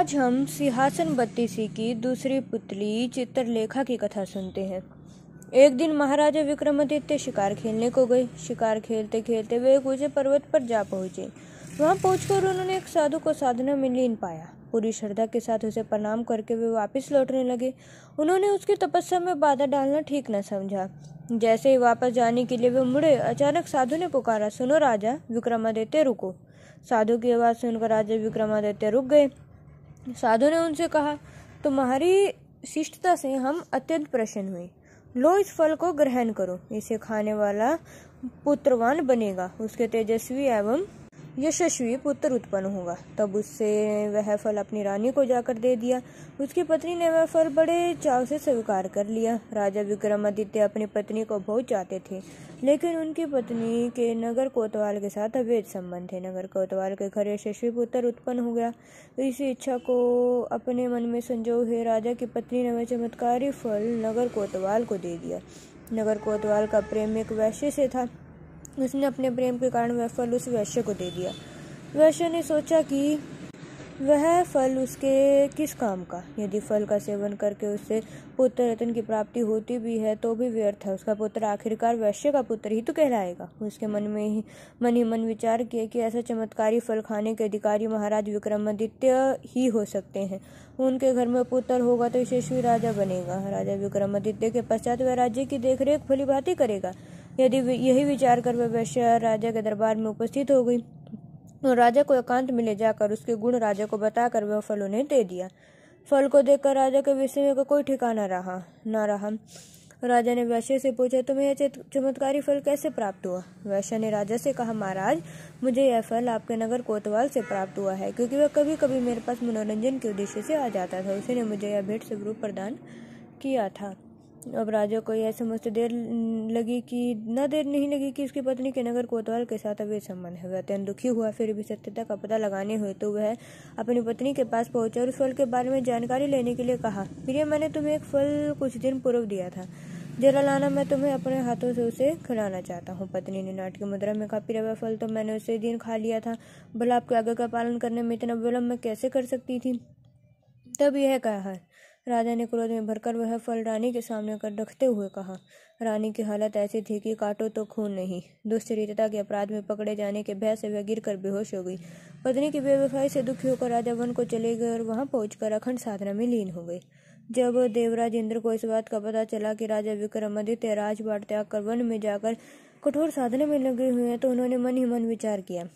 आज हम सिंहासन बत्तीसी की दूसरी पुतली चित्रलेखा की कथा सुनते हैं एक दिन महाराजा विक्रमादित्य शिकार खेलने को गए शिकार खेलते खेलते वे एक ऊंचे पर्वत पर जा पहुंचे वहां पहुंचकर उन्होंने एक साधु को साधना में लीन पाया पूरी श्रद्धा के साथ उसे प्रणाम करके वे वापस लौटने लगे उन्होंने उसकी तपस्या में बाधा डालना ठीक न समझा जैसे ही वापस जाने के लिए वे मुड़े अचानक साधु ने पुकारा सुनो राजा विक्रमादित्य रुको साधु की आवाज़ सुनकर राजा विक्रमादित्य रुक गए साधु ने उनसे कहा तुम्हारी शिष्टता से हम अत्यंत प्रसन्न हुए लो इस फल को ग्रहण करो इसे खाने वाला पुत्रवान बनेगा उसके तेजस्वी एवं यशस्वी पुत्र उत्पन्न होगा तब उससे वह फल अपनी रानी को जाकर दे दिया उसकी पत्नी ने वह फल बड़े चाव से स्वीकार कर लिया राजा विक्रमादित्य अपनी पत्नी को बहुत चाहते थे लेकिन उनकी पत्नी के नगर कोतवाल के साथ अवैध संबंध थे नगर कोतवाल के घर यशस्वी पुत्र उत्पन्न हो गया इसी इच्छा को अपने मन में संजो हुए राजा की पत्नी ने वह चमत्कारी फल नगर कोतवाल को दे दिया नगर कोतवाल का प्रेम एक वैश्य से था उसने अपने प्रेम के कारण वह फल उस वैश्य को दे दिया वैश्य ने सोचा कि वह फल उसके किस काम का यदि फल का सेवन करके उससे पुत्र रतन की प्राप्ति होती भी है तो भी व्यर्थ है उसका पुत्र आखिरकार वैश्य का पुत्र ही तो कहलाएगा उसके मन में ही मन ही मन विचार किया कि ऐसा चमत्कारी फल खाने के अधिकारी महाराज विक्रमादित्य ही हो सकते हैं उनके घर में पुत्र होगा तो यशस्वी राजा बनेगा राजा विक्रमादित्य के पश्चात वह राज्य की देखरेख भली भांति करेगा यदि यही विचार कर वह वैश्या राजा के दरबार में उपस्थित हो गई और राजा को एकांत में ले जाकर उसके गुण राजा को बताकर वह फल उन्हें दे दिया फल को देखकर राजा के विषय में कोई ठिकाना रहा न रहा राजा ने वैश्य से पूछा तुम्हें यह चमत्कारी फल कैसे प्राप्त हुआ वैश्य ने राजा से कहा महाराज मुझे यह फल आपके नगर कोतवाल से प्राप्त हुआ है क्योंकि वह कभी कभी मेरे पास मनोरंजन के उद्देश्य से आ जाता था उसी ने मुझे यह भेंट स्वरूप प्रदान किया था अब राजा को यह समझते देर लगी कि न देर नहीं लगी कि उसकी पत्नी के नगर कोतवाल के साथ अवैध संबंध है वह अत्यंत दुखी हुआ फिर भी सत्यता का पता लगाने हुए तो वह अपनी पत्नी के पास पहुंचा और उस फल के बारे में जानकारी लेने के लिए कहा प्रिय मैंने तुम्हें एक फल कुछ दिन पूर्व दिया था जरा लाना मैं तुम्हें अपने हाथों से उसे खिलाना चाहता हूँ पत्नी ने नाटक मुद्रा में कहा पिरा फल तो मैंने उसे दिन खा लिया था भला आपके आगे का पालन करने में इतना विलम्ब मैं कैसे कर सकती थी तब यह कहा राजा ने क्रोध में भरकर वह फल रानी के सामने कर रखते हुए कहा रानी की हालत ऐसी थी कि काटो तो खून नहीं दुष्चरित्रता के अपराध में पकड़े जाने के भय से वह गिर कर बेहोश हो गई पत्नी की बेवफाई से दुखी होकर राजा वन को चले गए और वहां पहुंचकर अखंड साधना में लीन हो गए जब देवराज इंद्र को इस बात का पता चला कि राजा विक्रमादित्य राजपाट त्याग कर वन में जाकर कठोर साधना में लगे हुए हैं तो उन्होंने मन ही मन विचार किया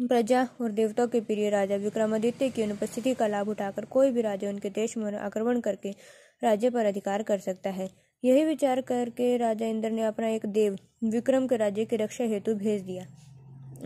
प्रजा और देवताओं के प्रिय राजा विक्रमादित्य की अनुपस्थिति का लाभ उठाकर कोई भी राजा उनके देश में आक्रमण करके राज्य पर अधिकार कर सकता है यही विचार करके राजा इंद्र ने अपना एक देव विक्रम के राज्य की रक्षा हेतु भेज दिया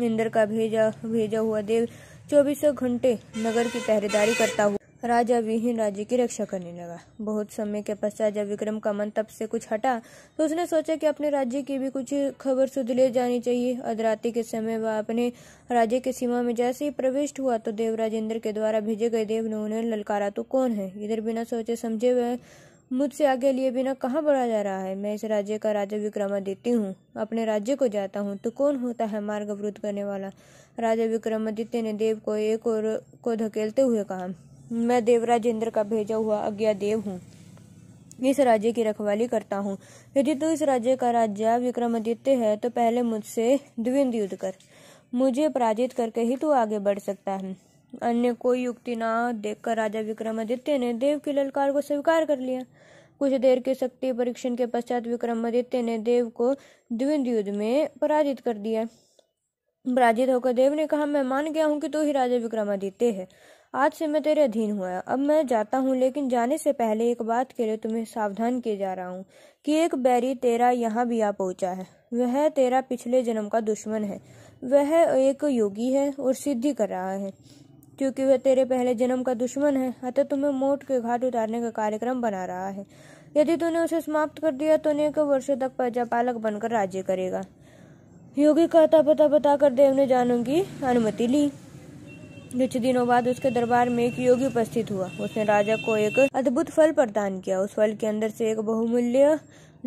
इंद्र का भेजा भेजा हुआ देव चौबीसों घंटे नगर की पहरेदारी करता हुआ राजा विहीन राज्य की रक्षा करने लगा बहुत समय के पश्चात जब विक्रम का मन तप से कुछ हटा तो उसने सोचा कि अपने राज्य की भी कुछ खबर सुध ले जानी चाहिए अधराती के समय वह अपने राज्य की सीमा में जैसे ही प्रविष्ट हुआ तो देवराज इंद्र के द्वारा भेजे गए देव ने उन्हें ललकारा तो कौन है इधर बिना सोचे समझे वह मुझसे आगे लिए बिना कहाँ बढ़ा जा रहा है मैं इस राज्य का राजा विक्रमादित्य हूँ अपने राज्य को जाता हूँ तो कौन होता है मार्ग अवरुद्ध करने वाला राजा विक्रमादित्य ने देव को एक और को धकेलते हुए कहा मैं देवराज इंद्र का भेजा हुआ अज्ञा देव हूँ इस राज्य की रखवाली करता हूँ यदि तू तो इस राज्य का राजा विक्रमादित्य है तो पहले मुझसे द्विंद युद्ध कर मुझे पराजित करके ही तू तो आगे बढ़ सकता है अन्य कोई युक्ति ना देखकर राजा विक्रमादित्य ने देव की ललकार को स्वीकार कर लिया कुछ देर के शक्ति परीक्षण के पश्चात विक्रमादित्य ने देव को द्विंद युद्ध में पराजित कर दिया पराजित होकर देव ने कहा मैं मान गया हूँ कि तू तो ही राजा विक्रमादित्य है आज से मैं तेरे अधीन हुआ अब मैं जाता हूँ लेकिन जाने से पहले एक बात के लिए तुम्हें सावधान किए जा रहा हूँ कि एक बैरी तेरा यहाँ भी आ पहुँचा है वह तेरा पिछले जन्म का दुश्मन है वह एक योगी है और सिद्धि कर रहा है क्योंकि वह तेरे पहले जन्म का दुश्मन है अतः तुम्हें मोट के घाट उतारने का कार्यक्रम बना रहा है यदि तूने उसे समाप्त कर दिया तो अनेक वर्षों तक प्रजापालक बनकर राज्य करेगा योगी का अता पता बताकर देव ने जानों की अनुमति ली कुछ दिनों बाद उसके दरबार में एक योगी उपस्थित हुआ उसने राजा को एक अद्भुत फल प्रदान किया उस फल के अंदर से एक बहुमूल्य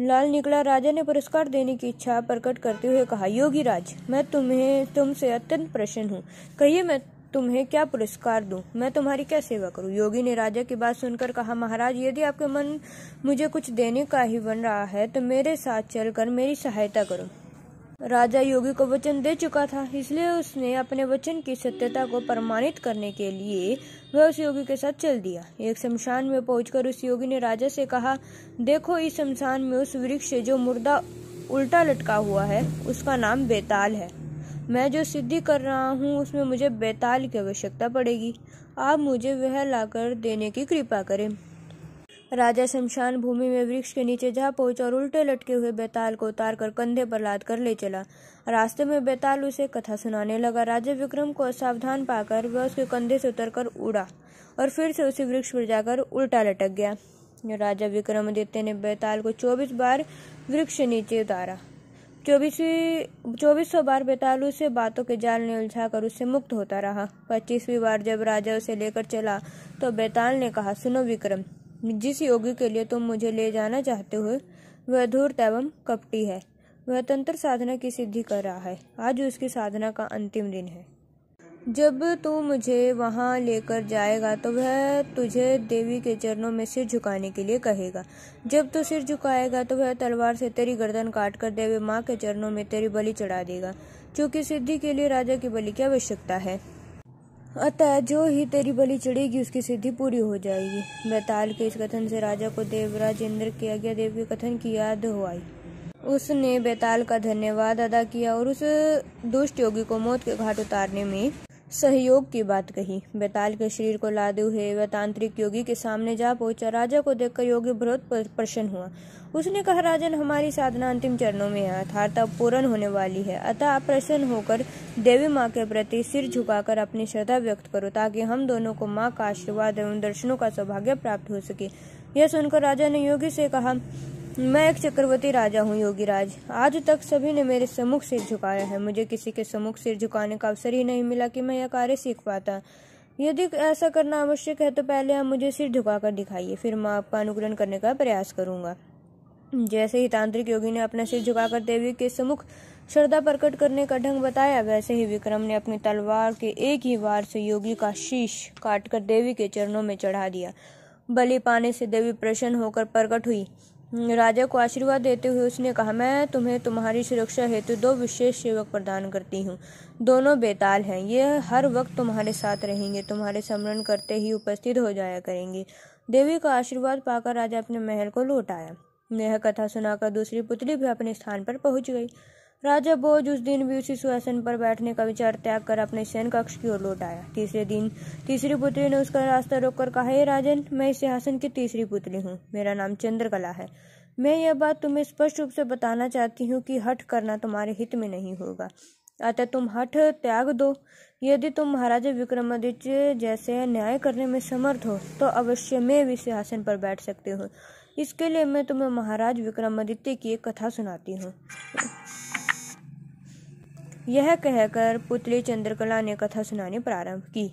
लाल निकला राजा ने पुरस्कार देने की इच्छा प्रकट करते हुए कहा योगी राज मैं तुम्हें तुमसे अत्यंत प्रसन्न हूँ कहिए मैं तुम्हें क्या पुरस्कार दूं मैं तुम्हारी क्या सेवा करूं योगी ने राजा की बात सुनकर कहा महाराज यदि आपके मन मुझे कुछ देने का ही बन रहा है तो मेरे साथ चलकर मेरी सहायता करो राजा योगी को वचन दे चुका था इसलिए उसने अपने वचन की सत्यता को प्रमाणित करने के लिए वह उस योगी के साथ चल दिया एक शमशान में पहुंचकर उस योगी ने राजा से कहा देखो इस शमशान में उस वृक्ष से जो मुर्दा उल्टा लटका हुआ है उसका नाम बेताल है मैं जो सिद्धि कर रहा हूँ उसमें मुझे बेताल की आवश्यकता पड़ेगी आप मुझे वह लाकर देने की कृपा करें राजा शमशान भूमि में वृक्ष के नीचे जा पहुंचा और उल्टे लटके हुए बेताल को उतार कर कंधे पर लाद कर ले चला रास्ते में बेताल उसे कथा सुनाने लगा राजा विक्रम को सावधान पाकर वह उसके कंधे से उतर कर उड़ा और फिर से उसी वृक्ष पर जाकर उल्टा लटक गया राजा विक्रमादित्य ने बेताल को चौबीस बार वृक्ष नीचे उतारा चौबीसवीं चौबीस सौ बार बेतालू से बातों के जाल ने उलझा कर उससे मुक्त होता रहा पच्चीसवीं बार जब राजा उसे लेकर चला तो बेताल ने कहा सुनो विक्रम जिस योगी के लिए तुम मुझे ले जाना चाहते हो वह धूर्त एवं कपटी है वह तंत्र साधना की सिद्धि कर रहा है आज उसकी साधना का अंतिम दिन है जब तू मुझे वहाँ लेकर जाएगा तो वह तुझे देवी के चरणों में सिर झुकाने के लिए कहेगा जब तू सिर झुकाएगा तो वह तलवार से तेरी गर्दन काट कर देवी माँ के चरणों में तेरी बलि चढ़ा देगा क्योंकि सिद्धि के लिए राजा की बलि की आवश्यकता है अतः जो ही तेरी बलि चढ़ेगी उसकी सिद्धि पूरी हो जाएगी बैताल के इस कथन से राजा को देवराज इंद्र के आज्ञा देव के कथन की याद हो आई उसने बैताल का धन्यवाद अदा किया और उस दुष्ट योगी को मौत के घाट उतारने में सहयोग की बात कही बेताल के शरीर को लादे हुए वह तांत्रिक योगी के सामने जा पहुंचा राजा को देखकर योगी बहुत प्रसन्न हुआ उसने कहा राजन हमारी साधना अंतिम चरणों में है अर्थात अब पूर्ण होने वाली है अतः आप प्रसन्न होकर देवी माँ के प्रति सिर झुकाकर अपनी श्रद्धा व्यक्त करो ताकि हम दोनों को माँ का आशीर्वाद एवं दर्शनों का सौभाग्य प्राप्त हो सके यह सुनकर राजा ने योगी से कहा मैं एक चक्रवर्ती राजा हूँ योगीराज आज तक सभी ने मेरे सम्मुख सिर झुकाया है मुझे किसी के सम्मुख सिर झुकाने का अवसर ही नहीं मिला कि मैं यह कार्य सीख पाता यदि ऐसा करना आवश्यक है तो पहले आप मुझे सिर झुकाकर दिखाइए फिर मैं आपका अनुकूलन करने का प्रयास करूंगा जैसे ही तांत्रिक योगी ने अपना सिर झुकाकर देवी के सम्मुख श्रद्धा प्रकट करने का ढंग बताया वैसे ही विक्रम ने अपनी तलवार के एक ही वार से योगी का शीश काटकर देवी के चरणों में चढ़ा दिया बलि पाने से देवी प्रसन्न होकर प्रकट हुई हम्म, राजा को आशीर्वाद देते हुए उसने कहा मैं तुम्हें तुम्हारी सुरक्षा हेतु दो विशेष सेवक प्रदान करती हूँ दोनों बेताल हैं ये हर वक्त तुम्हारे साथ रहेंगे तुम्हारे स्मरण करते ही उपस्थित हो जाया करेंगे देवी का आशीर्वाद पाकर राजा अपने महल को लौट आया यह कथा सुनाकर दूसरी पुतली भी अपने स्थान पर पहुंच गई राजा बोझ उस दिन भी उसी सुहासन पर बैठने का विचार त्याग कर अपने शयन कक्ष की ओर लौट आया तीसरे दिन तीसरी पुत्री ने उसका रास्ता रोककर कहा हे राजन मैं इस सिंहासन की तीसरी पुत्री हूँ मेरा नाम चंद्रकला है मैं यह बात तुम्हें स्पष्ट रूप से बताना चाहती हूँ कि हट करना तुम्हारे हित में नहीं होगा अतः तुम हठ त्याग दो यदि तुम महाराजा विक्रमादित्य जैसे न्याय करने में समर्थ हो तो अवश्य मैं भी सिंहासन पर बैठ सकती हूँ इसके लिए मैं तुम्हें महाराज विक्रमादित्य की एक कथा सुनाती हूँ यह कहकर पुतली चंद्रकला ने कथा सुनानी प्रारंभ की